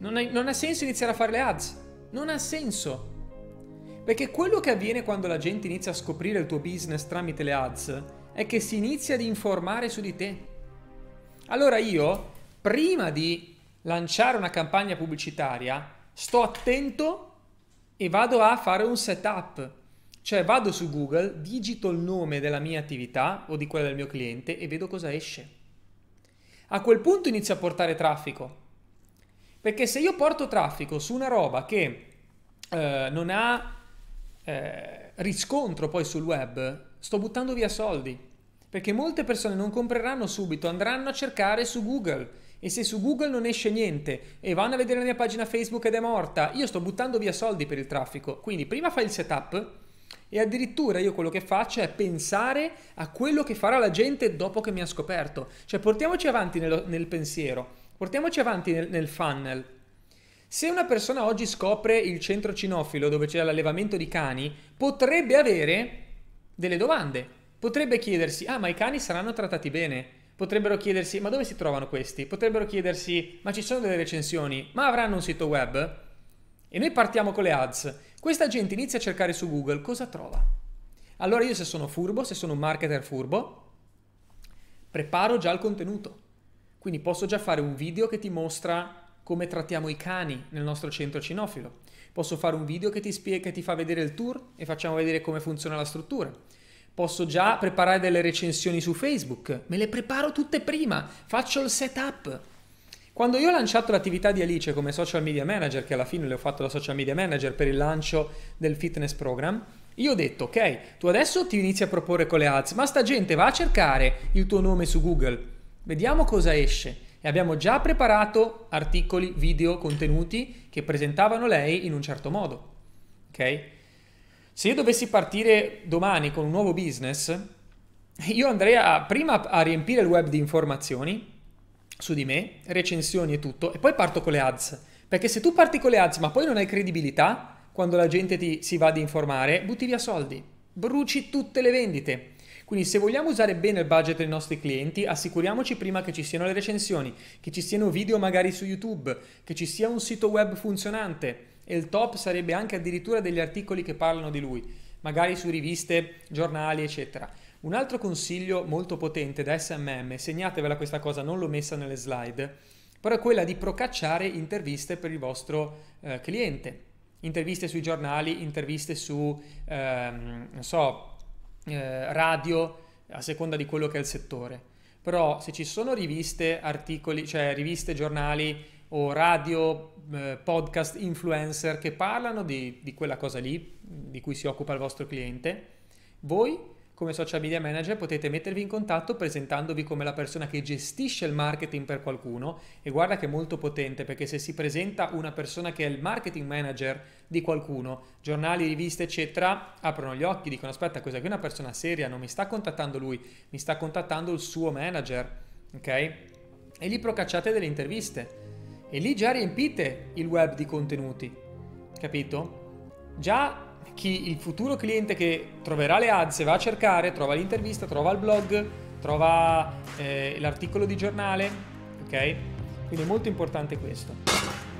Non, è, non ha senso iniziare a fare le ads. Non ha senso. Perché quello che avviene quando la gente inizia a scoprire il tuo business tramite le ads è che si inizia ad informare su di te. Allora io, prima di lanciare una campagna pubblicitaria, sto attento e vado a fare un setup. Cioè vado su Google, digito il nome della mia attività o di quella del mio cliente e vedo cosa esce. A quel punto inizio a portare traffico. Perché se io porto traffico su una roba che eh, non ha eh, riscontro poi sul web, sto buttando via soldi. Perché molte persone non compreranno subito, andranno a cercare su Google. E se su Google non esce niente e vanno a vedere la mia pagina Facebook ed è morta, io sto buttando via soldi per il traffico. Quindi prima fai il setup e addirittura io quello che faccio è pensare a quello che farà la gente dopo che mi ha scoperto. Cioè portiamoci avanti nel, nel pensiero. Portiamoci avanti nel, nel funnel. Se una persona oggi scopre il centro cinofilo dove c'è l'allevamento di cani, potrebbe avere delle domande. Potrebbe chiedersi, ah ma i cani saranno trattati bene? potrebbero chiedersi ma dove si trovano questi? Potrebbero chiedersi ma ci sono delle recensioni? Ma avranno un sito web? E noi partiamo con le ads. Questa gente inizia a cercare su Google cosa trova. Allora io se sono furbo, se sono un marketer furbo, preparo già il contenuto. Quindi posso già fare un video che ti mostra come trattiamo i cani nel nostro centro cinofilo. Posso fare un video che ti, spiega, che ti fa vedere il tour e facciamo vedere come funziona la struttura. Posso già preparare delle recensioni su Facebook, me le preparo tutte prima, faccio il setup. Quando io ho lanciato l'attività di Alice come social media manager, che alla fine le ho fatto la social media manager per il lancio del fitness program, io ho detto, ok, tu adesso ti inizi a proporre con le ads, ma sta gente va a cercare il tuo nome su Google vediamo cosa esce. E abbiamo già preparato articoli, video, contenuti che presentavano lei in un certo modo. Ok? Se io dovessi partire domani con un nuovo business, io andrei a, prima a riempire il web di informazioni su di me, recensioni e tutto, e poi parto con le ads. Perché se tu parti con le ads ma poi non hai credibilità, quando la gente ti si va ad informare, butti via soldi, bruci tutte le vendite. Quindi se vogliamo usare bene il budget dei nostri clienti, assicuriamoci prima che ci siano le recensioni, che ci siano video magari su YouTube, che ci sia un sito web funzionante e il top sarebbe anche addirittura degli articoli che parlano di lui, magari su riviste, giornali, eccetera. Un altro consiglio molto potente da SMM, segnatevela questa cosa, non l'ho messa nelle slide, però è quella di procacciare interviste per il vostro eh, cliente. Interviste sui giornali, interviste su, ehm, non so, eh, radio, a seconda di quello che è il settore. Però se ci sono riviste, articoli, cioè riviste, giornali o radio, eh, podcast, influencer che parlano di, di quella cosa lì, di cui si occupa il vostro cliente, voi come social media manager potete mettervi in contatto presentandovi come la persona che gestisce il marketing per qualcuno e guarda che è molto potente perché se si presenta una persona che è il marketing manager di qualcuno, giornali, riviste eccetera, aprono gli occhi, dicono aspetta cos'è che una persona seria, non mi sta contattando lui, mi sta contattando il suo manager, ok? E lì procacciate delle interviste e lì già riempite il web di contenuti, capito? Già chi, il futuro cliente che troverà le ads e va a cercare, trova l'intervista, trova il blog, trova eh, l'articolo di giornale, ok? Quindi è molto importante questo.